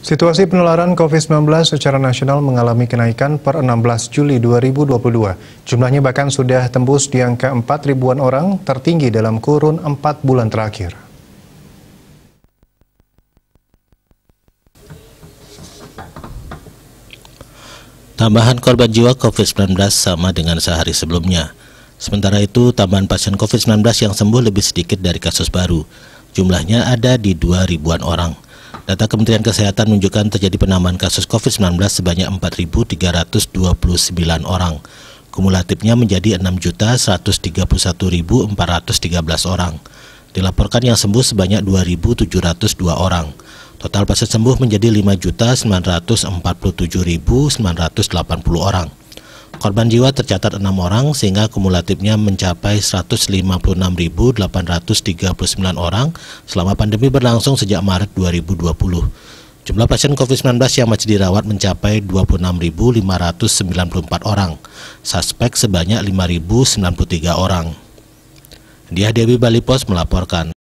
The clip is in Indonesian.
Situasi penularan COVID-19 secara nasional mengalami kenaikan per 16 Juli 2022. Jumlahnya bahkan sudah tembus di angka 4 ribuan orang tertinggi dalam kurun 4 bulan terakhir. Tambahan korban jiwa COVID-19 sama dengan sehari sebelumnya. Sementara itu, tambahan pasien COVID-19 yang sembuh lebih sedikit dari kasus baru. Jumlahnya ada di 2 ribuan orang. Data Kementerian Kesehatan menunjukkan terjadi penambahan kasus COVID-19 sebanyak 4.329 orang. Kumulatifnya menjadi 6.131.413 orang. Dilaporkan yang sembuh sebanyak 2.702 orang. Total pasien sembuh menjadi 5.947.980 orang. Korban jiwa tercatat enam orang sehingga kumulatifnya mencapai 156.839 orang selama pandemi berlangsung sejak Maret 2020. Jumlah pasien COVID-19 yang masih dirawat mencapai 26.594 orang, suspek sebanyak 5.093 orang. Dia Dewi Bali Pos melaporkan.